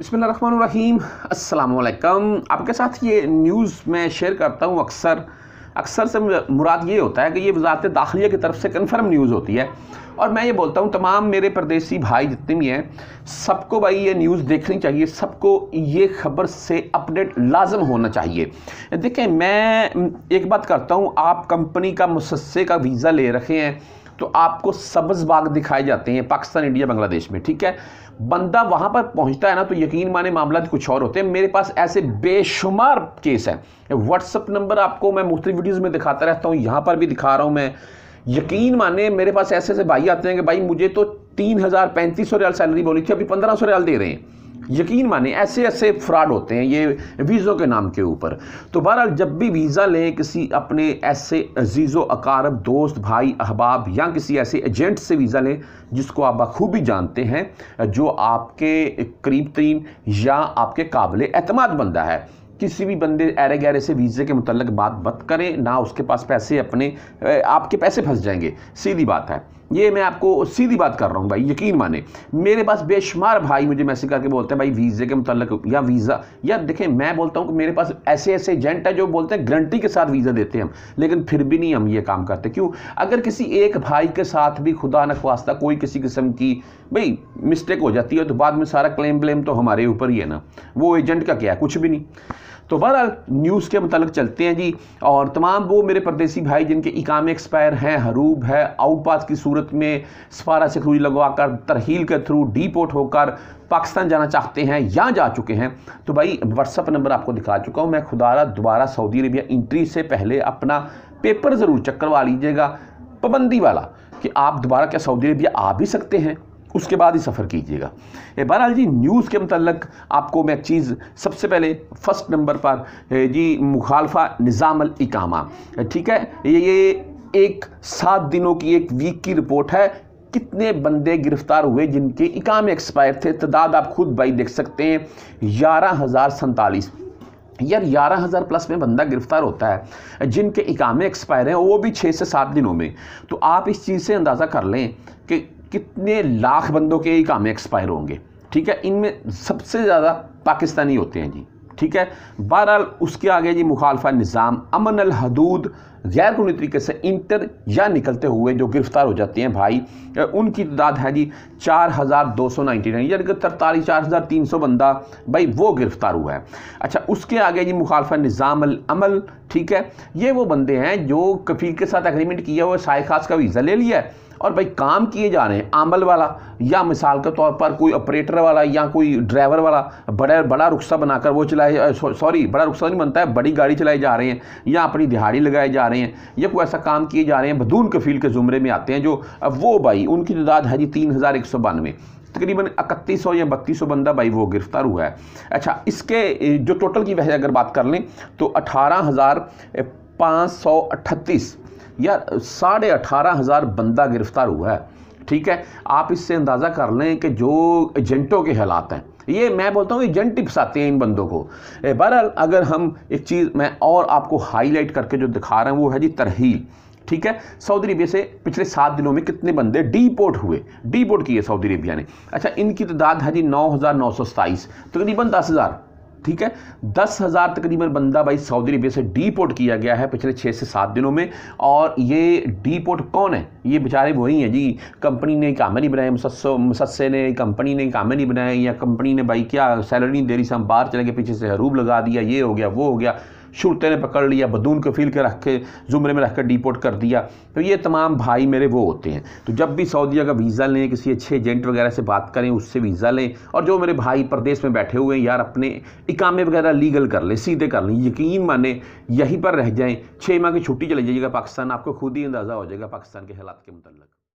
बसमिल run आपके साथ ये न्यूज़ मैं शेयर करता हूँ अक्सर अक्सर से मुराद ये होता है कि ये वजारत दाखिलिया की तरफ से कन्फर्म न्यूज़ होती है और मैं ये बोलता हूँ तमाम मेरे परदेसी भाई जितने भी हैं सबको भाई ये न्यूज़ देखनी चाहिए सबको ये खबर से अपडेट लाजम होना चाहिए देखें मैं एक बात करता हूँ आप कंपनी का मुसस्से का वीज़ा ले रखे हैं तो आपको सब्ज बाग दिखाए जाते हैं पाकिस्तान इंडिया बांग्लादेश में ठीक है बंदा वहां पर पहुंचता है ना तो यकीन माने मामला कुछ और होते हैं मेरे पास ऐसे बेशुमार केस हैं व्हाट्सअप नंबर आपको मैं मुख्त वीडियोज़ में दिखाता रहता हूँ यहाँ पर भी दिखा रहा हूँ मैं यकीन माने मेरे पास ऐसे ऐसे भाई आते हैं कि भाई मुझे तो तीन हज़ार पैंतीस सौ रियाल सैलरी बोली थी अभी पंद्रह सौ रियाल दे रहे हैं यकीन माने ऐसे ऐसे फ्रॉड होते हैं ये वीज़ों के नाम के ऊपर तो बहरहाल जब भी वीज़ा लें किसी अपने ऐसे अजीज़ो अकारब दोस्त भाई अहबाब या किसी ऐसे एजेंट से वीज़ा लें जिसको आप बखूबी जानते हैं जो आपके करीब तरीन या आपके काबिल अतमाद बंदा है किसी भी बंदे ऐरे गहरे से वीज़े के मतलब बात मत करें ना उसके पास पैसे अपने आपके पैसे फंस जाएंगे सीधी बात है ये मैं आपको सीधी बात कर रहा हूँ भाई यकीन माने मेरे पास बेशुमार भाई मुझे मैसेज करके बोलते हैं भाई वीज़े के मतलब या वीज़ा या देखें मैं बोलता हूँ कि मेरे पास ऐसे ऐसे एजेंट है जो बोलते हैं गारंटी के साथ वीज़ा देते हैं हम लेकिन फिर भी नहीं हम ये काम करते क्यों अगर किसी एक भाई के साथ भी खुदा न खास्ता कोई किसी किस्म की भाई मिस्टेक हो जाती है तो बाद में सारा क्लेम ब्लेम तो हमारे ऊपर ही है ना वो एजेंट का क्या है कुछ भी नहीं तो बहरहाल न्यूज़ के मतलब चलते हैं जी और तमाम वो मेरे परदेसी भाई जिनके इकाम एक्सपायर हैं हरूब है आउट पास की सूरत में सफारा से लगवा कर तरहील के थ्रू डीपोर्ट होकर पाकिस्तान जाना चाहते हैं या जा चुके हैं तो भाई व्हाट्सअप नंबर आपको दिखा चुका हूँ मैं खुदारा दोबारा सऊदी अरबिया इंट्री से पहले अपना पेपर ज़रूर चेक करवा लीजिएगा पाबंदी वाला कि आप दोबारा क्या सऊदी अरबिया आ भी सकते हैं उसके बाद ही सफ़र कीजिएगा बहरहाल जी न्यूज़ के मतलब आपको मैं एक चीज़ सबसे पहले फर्स्ट नंबर पर जी मुखालफा निज़ाम इकामा ठीक है ये एक सात दिनों की एक वीक की रिपोर्ट है कितने बंदे गिरफ्तार हुए जिनके इकाम एक्सपायर थे तदाद आप खुद भाई देख सकते हैं ग्यारह हज़ार सैंतालीस यार ग्यारह हज़ार प्लस में बंदा गिरफ्तार होता है जिनके इकामे एक्सपायर हैं वो भी छः से सात दिनों में तो आप इस चीज़ से अंदाज़ा कर लें कि कितने लाख बंदों के ही काम एक्सपायर होंगे ठीक है इनमें सबसे ज़्यादा पाकिस्तानी होते हैं जी ठीक है बहरहाल उसके आगे जी मुखालफा निज़ाम अमन अल हदूद गैर कानूनी तरीके से इंटर या निकलते हुए जो गिरफ्तार हो जाते हैं भाई उनकी तादाद है जी चार हज़ार दो सौ नाइन्टी नाइन यानी कि तरतालीस चार हज़ार तीन सौ बंदा भाई वो गिरफ्तार हुआ है अच्छा उसके आगे जी मुखालफा निज़ाम अमल ठीक है ये वो बंदे हैं जो कफील के साथ एग्रीमेंट किया हुआ शाय खास का वीज़ा ले लिया है और भाई काम किए जा रहे हैं आमल वाला या मिसाल के तौर पर कोई ऑपरेटर वाला या कोई ड्राइवर वाला बड़ा बड़ा रुख्सा बनाकर वो चलाए सॉरी बड़ा रुख्सा नहीं बनता है बड़ी गाड़ी चलाई जा रहे हैं या अपनी दिहाड़ी लगाए जा रहे हैं या कोई ऐसा काम किए जा रहे हैं बदून कफील के ज़ुमरे में आते हैं जो वो भाई उनकी तादाद है जी तीन हज़ार एक सौ बानवे तकरीबन इकतीस सौ या बत्तीस सौ बंदा भाई वो गिरफ्तार हुआ है अच्छा इसके जो टोटल की वजह अगर बात कर लें तो अठारह हज़ार पाँच सौ अट्ठतीस यार साढ़े अठारह हज़ार बंदा गिरफ्तार हुआ है ठीक है आप इससे अंदाज़ा कर लें कि जो एजेंटों के हालात हैं ये मैं बोलता हूँ एजेंट ही फंसाते हैं इन बंदों को बहरहाल अगर हम एक चीज़ मैं और आपको हाईलाइट करके जो दिखा रहे हैं वो है जी तरहील ठीक है सऊदी अरेबिया से पिछले सात दिनों में कितने बंदे डीपोर्ट हुए डीपोर्ट किए सऊदी अरेबिया ने अच्छा इनकी तादाद है जी नौ हज़ार नौ सौ सताईस तकरीबन दस हज़ार ठीक है दस हज़ार तकरीबन बंदा भाई सऊदी अरबिया से डीपोर्ट किया गया है पिछले छः से सात दिनों में और ये डीपोर्ट कौन है ये बेचारे वही हैं जी कंपनी ने कामे नहीं बनाए मुसस्से ने कंपनी ने कामे नहीं बनाए या कंपनी ने भाई क्या सैलरी नहीं दे रही से हम बाहर चले गए पीछे से हरूब लगा दिया ये हो गया वो हो गया शुरते ने पकड़ लिया बदून को फील के रख के ज़ुमरे में रख कर डिपोर्ट कर दिया तो ये तमाम भाई मेरे वो होते हैं तो जब भी सऊदीया का वीज़ा लें किसी अच्छे एजेंट वगैरह से बात करें उससे वीज़ा लें और जो मेरे भाई प्रदेश में बैठे हुए हैं यार अपने इकामे वगैरह लीगल कर लें सीधे कर लें यकीन माने यहीं पर रह जाएँ छः माह की छुट्टी चले जाइएगा पाकिस्तान आपको खुद ही अंदाज़ा हो जाएगा पाकिस्तान के हालात के मतलब